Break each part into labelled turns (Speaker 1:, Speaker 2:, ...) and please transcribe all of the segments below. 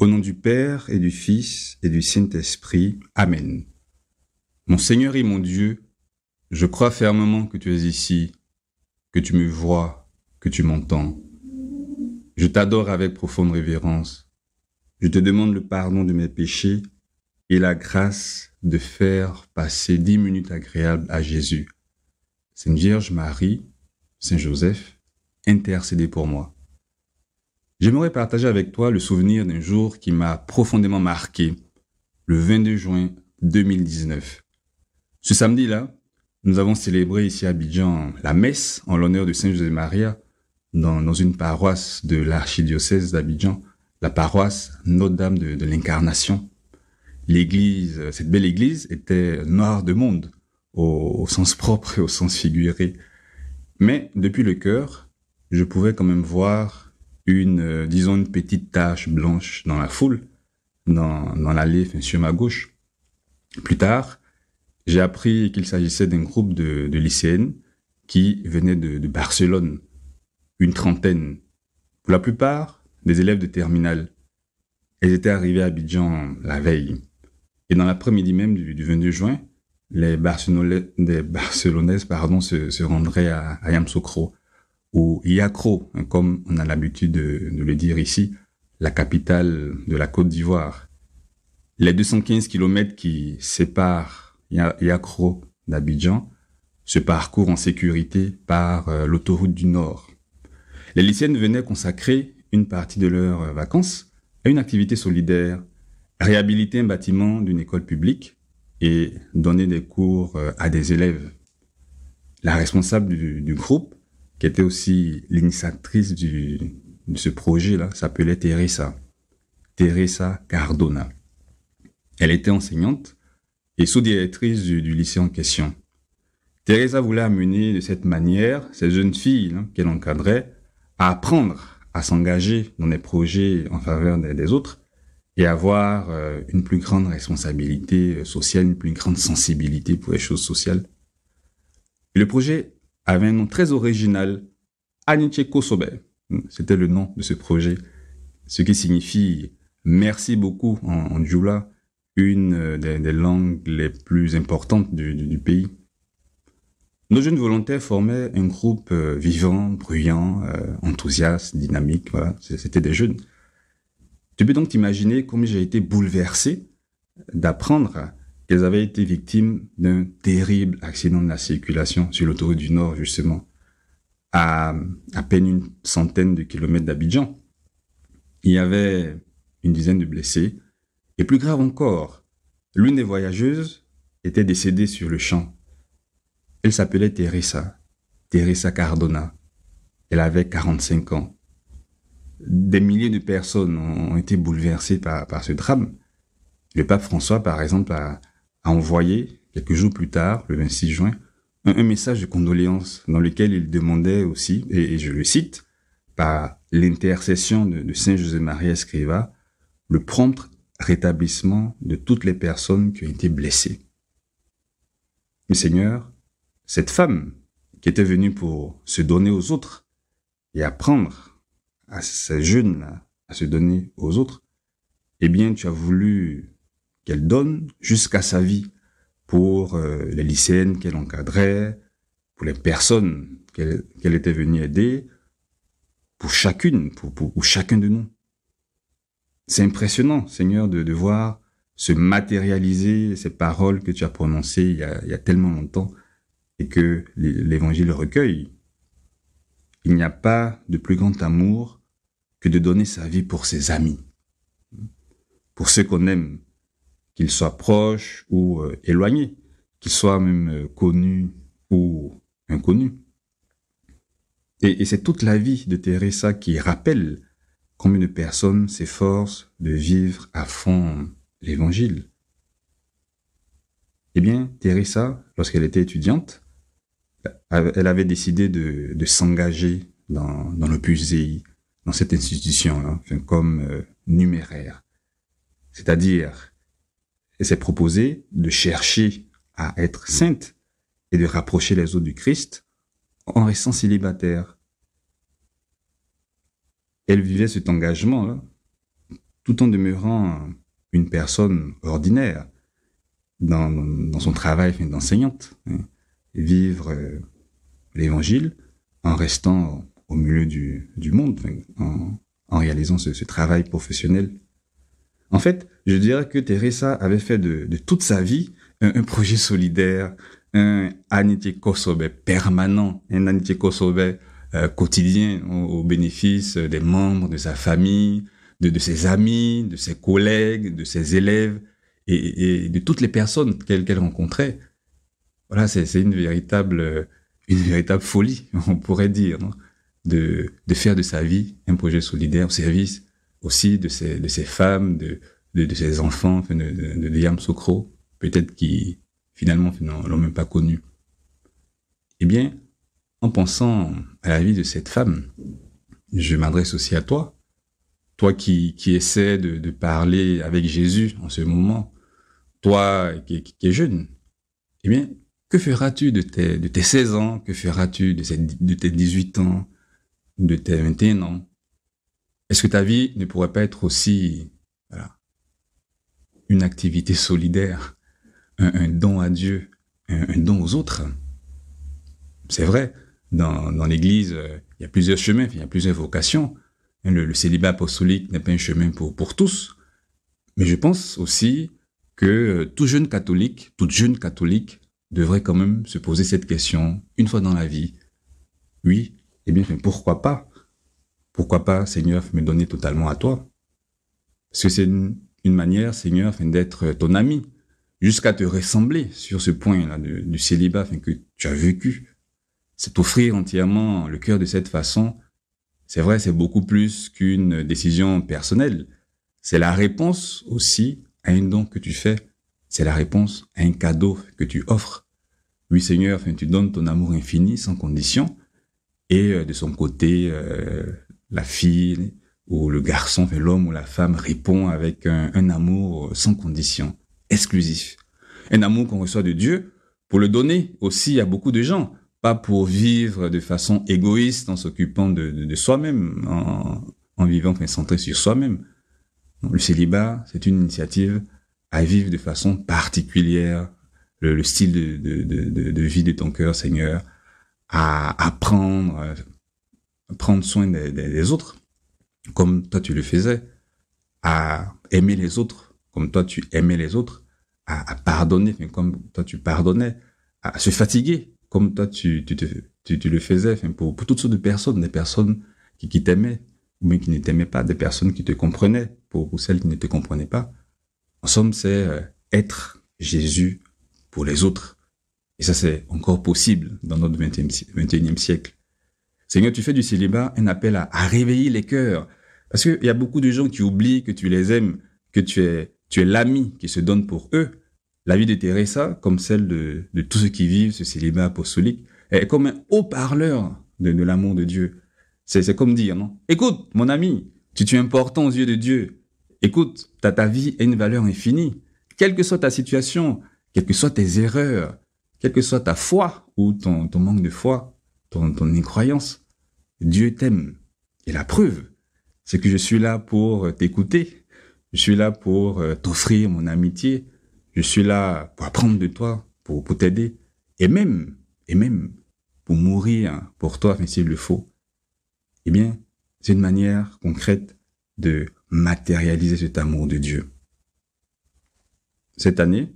Speaker 1: Au nom du Père et du Fils et du Saint-Esprit. Amen. Mon Seigneur et mon Dieu, je crois fermement que tu es ici, que tu me vois, que tu m'entends. Je t'adore avec profonde révérence. Je te demande le pardon de mes péchés et la grâce de faire passer dix minutes agréables à Jésus. Sainte Vierge Marie, Saint Joseph, intercédez pour moi. J'aimerais partager avec toi le souvenir d'un jour qui m'a profondément marqué, le 22 juin 2019. Ce samedi-là, nous avons célébré ici à Abidjan la messe en l'honneur de Saint José Maria dans, une paroisse de l'archidiocèse d'Abidjan, la paroisse Notre-Dame de, l'Incarnation. L'église, cette belle église était noire de monde, au, au sens propre et au sens figuré. Mais depuis le cœur, je pouvais quand même voir une, euh, disons, une petite tache blanche dans la foule, dans, dans l'allée sur ma gauche. Plus tard, j'ai appris qu'il s'agissait d'un groupe de, de, lycéennes qui venaient de, de Barcelone, une trentaine, pour la plupart des élèves de terminale. Elles étaient arrivées à Abidjan la veille. Et dans l'après-midi même du, du, 22 juin, les Barcelonais, Barcelonaises pardon, se, se rendraient à, à Yamsokro ou Yakro, comme on a l'habitude de, le dire ici, la capitale de la Côte d'Ivoire. Les 215 km qui séparent Yakro d'Abidjan se parcourent en sécurité par euh, l'autoroute du Nord. Les lycéennes venaient consacrer une partie de leurs euh, vacances à une activité solidaire, réhabiliter un bâtiment d'une école publique et donner des cours euh, à des élèves. La responsable du groupe qui était aussi l'initiatrice du, de ce projet-là, s'appelait Teresa. Teresa Cardona. Elle était enseignante et sous-directrice du, lycée en question. Teresa voulait amener de cette manière ces jeunes filles hein, qu'elle encadrait à apprendre à s'engager dans des projets en faveur des, autres et avoir euh, une plus grande responsabilité euh, sociale, une plus grande sensibilité pour les choses sociales. Le projet avait un nom très original, Aniche Kosobe. C'était le nom de ce projet, ce qui signifie merci beaucoup en, en une euh, des, langues les plus importantes du, pays. Nos jeunes volontaires formaient un groupe euh, vivant, bruyant, euh, enthousiaste, dynamique, voilà, c'était des jeunes. Tu peux donc t'imaginer combien j'ai été bouleversé d'apprendre elles avaient été victimes d'un terrible accident de la circulation sur l'autoroute du Nord, justement, à à peine une centaine de kilomètres d'Abidjan. Il y avait une dizaine de blessés, et plus grave encore, l'une des voyageuses était décédée sur le champ. Elle s'appelait Teresa, Teresa Cardona. Elle avait 45 ans. Des milliers de personnes ont été bouleversées par, par ce drame. Le pape François, par exemple, a, a envoyé, quelques jours plus tard, le 26 juin, un, message de condoléances dans lequel il demandait aussi, et, je le cite, par l'intercession de, Saint José-Marie Escriva, le prompt rétablissement de toutes les personnes qui ont été blessées. Mais Seigneur, cette femme qui était venue pour se donner aux autres et apprendre à ce jeune là à se donner aux autres, eh bien, tu as voulu qu'elle donne jusqu'à sa vie pour euh, les lycéennes qu'elle encadrait, pour les personnes qu'elle était venue aider, pour chacune, pour, chacun de nous. C'est impressionnant, Seigneur, de, voir se matérialiser ces paroles que tu as prononcées il y a tellement longtemps et que l'Évangile recueille. Il n'y a pas de plus grand amour que de donner sa vie pour ses amis, pour ceux qu'on aime, qu'il soit proche ou euh, éloigné, qu'il soit même euh, connu ou inconnu, Et, c'est toute la vie de Teresa qui rappelle combien de personnes s'efforcent de vivre à fond l'évangile. Eh bien, Teresa, lorsqu'elle était étudiante, elle avait décidé de, s'engager dans, le PUSEI, dans cette institution-là, comme euh, numéraire. C'est-à-dire, et s'est proposée de chercher à être sainte et de rapprocher les autres du Christ en restant célibataire. Elle vivait cet engagement tout en demeurant une personne ordinaire dans, son travail d'enseignante. Hein, vivre euh, l'évangile en restant au milieu du, monde, en, réalisant ce travail professionnel en fait, je dirais que Teresa avait fait de, toute sa vie un, projet solidaire, un Anité Kosobe permanent, un Anité Kosobe euh, quotidien au, bénéfice des membres de sa famille, de, ses amis, de ses collègues, de ses élèves et, de toutes les personnes qu'elle rencontrait. Voilà, c'est une véritable, folie, on pourrait dire, de faire de sa vie un projet solidaire au service aussi de ces, de ces femmes, de, de, de ces enfants, de, de, de peut-être qui finalement ne l'ont même pas connu. Eh bien, en pensant à la vie de cette femme, je m'adresse aussi à toi, toi qui, qui essaie de, de parler avec Jésus en ce moment, toi qui, qui, es jeune. Eh bien, que feras-tu de tes, de tes 16 ans Que feras-tu de, de tes 18 ans De tes 21 ans est-ce que ta vie ne pourrait pas être aussi une activité solidaire, un, don à Dieu, un, don aux autres C'est vrai, dans, l'Église, euh, il y a plusieurs chemins, il y a plusieurs vocations. Hein, le, célibat apostolique n'est pas un chemin pour, tous, mais je pense aussi que euh, tout jeune catholique, toute jeune catholique devrait quand même se poser cette question une fois dans la vie. Oui, et eh bien, pourquoi pas pourquoi pas, Seigneur, me donner totalement à toi Parce que c'est une, manière, Seigneur, d'être ton ami, jusqu'à te ressembler sur ce point-là du célibat fin, que tu as vécu. C'est offrir entièrement le cœur de cette façon. C'est vrai, c'est beaucoup plus qu'une décision personnelle. C'est la réponse aussi à un don que tu fais. C'est la réponse à un cadeau que tu offres. Oui, Seigneur, tu donnes ton amour infini sans condition. Et euh, de son côté, euh, la fille ou le garçon, l'homme ou la femme répond avec un, amour sans condition, exclusif. Un amour qu'on reçoit de Dieu pour le donner aussi à beaucoup de gens, pas pour vivre de façon égoïste en s'occupant de, soi-même, en, en vivant centré sur soi-même. Le célibat, c'est une initiative à vivre de façon particulière, le, style de, de, vie de ton cœur, Seigneur, à apprendre prendre soin des, autres, comme toi tu le faisais, à aimer les autres, comme toi tu aimais les autres, à, pardonner, comme toi tu pardonnais, à se fatiguer, comme toi tu, tu, tu, le faisais, pour, pour toutes sortes de personnes, des personnes qui, qui t'aimaient, mais qui ne t'aimaient pas, des personnes qui te comprenaient, pour, celles qui ne te comprenaient pas. En somme, c'est euh, être Jésus pour les autres. Et ça, c'est encore possible dans notre 21e siècle. Seigneur, tu fais du célibat un appel à, réveiller les cœurs. Parce qu'il y a beaucoup de gens qui oublient que tu les aimes, que tu es, tu es l'ami qui se donne pour eux. La vie de Teresa, comme celle de, de tous ceux qui vivent ce célibat apostolique, est comme un haut-parleur de, l'amour de Dieu. C'est comme dire, non Écoute, mon ami, tu, tu es important aux yeux de Dieu. Écoute, ta, ta vie a une valeur infinie. Quelle que soit ta situation, quelles que soient tes erreurs, quelle que soit ta foi ou ton, ton manque de foi, ton, ton incroyance, Dieu t'aime. Et la preuve, c'est que je suis là pour euh, t'écouter. Je suis là pour euh, t'offrir mon amitié. Je suis là pour apprendre de toi, pour, t'aider. Et même, et même, pour mourir pour toi, mais s'il le faut. Eh bien, c'est une manière concrète de matérialiser cet amour de Dieu. Cette année,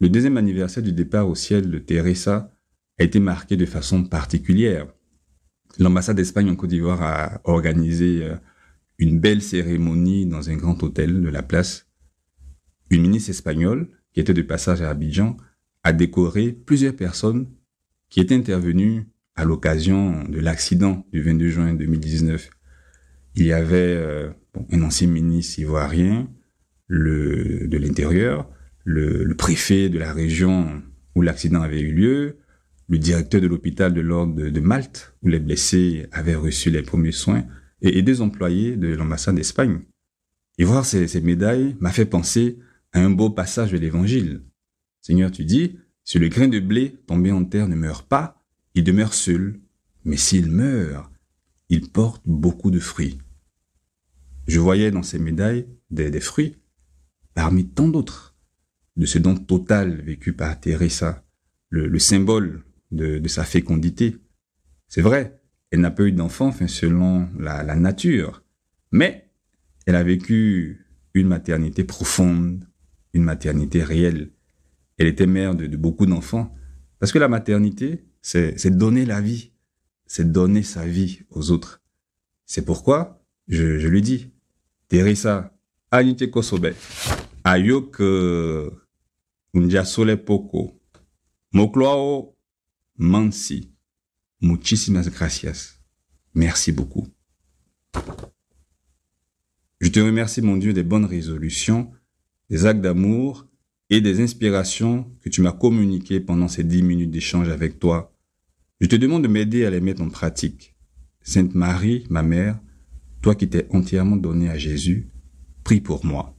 Speaker 1: le deuxième anniversaire du départ au ciel de Teresa a été marqué de façon particulière. L'ambassade d'Espagne en Côte d'Ivoire a organisé euh, une belle cérémonie dans un grand hôtel de la place. Une ministre espagnole, qui était de passage à Abidjan, a décoré plusieurs personnes qui étaient intervenues à l'occasion de l'accident du 22 juin 2019. Il y avait euh, un ancien ministre ivoirien de l'Intérieur, le préfet de la région où l'accident avait eu lieu, le directeur de l'hôpital de l'ordre de Malte, où les blessés avaient reçu les premiers soins, et, des employés de l'ambassade d'Espagne. Et voir ces, médailles m'a fait penser à un beau passage de l'Évangile. Seigneur, tu dis, si le grain de blé tombé en terre ne meurt pas, il demeure seul, mais s'il meurt, il porte beaucoup de fruits. Je voyais dans ces médailles des, fruits, parmi tant d'autres, de ce don total vécu par Teresa, le symbole de, sa fécondité. C'est vrai, elle n'a pas eu d'enfant, enfin, selon la, nature, mais elle a vécu une maternité profonde, une maternité réelle. Elle était mère de, beaucoup d'enfants, parce que la maternité, c'est donner la vie, c'est donner sa vie aux autres. C'est pourquoi, je, je lui dis, Teresa, anite kosobe, ayok unja sole poko, mokloao Mansi. Muchísimas gracias. Merci beaucoup. Je te remercie, mon Dieu, des bonnes résolutions, des actes d'amour et des inspirations que tu m'as communiquées pendant ces dix minutes d'échange avec toi. Je te demande de m'aider à les mettre en pratique. Sainte Marie, ma mère, toi qui t'es entièrement donnée à Jésus, prie pour moi.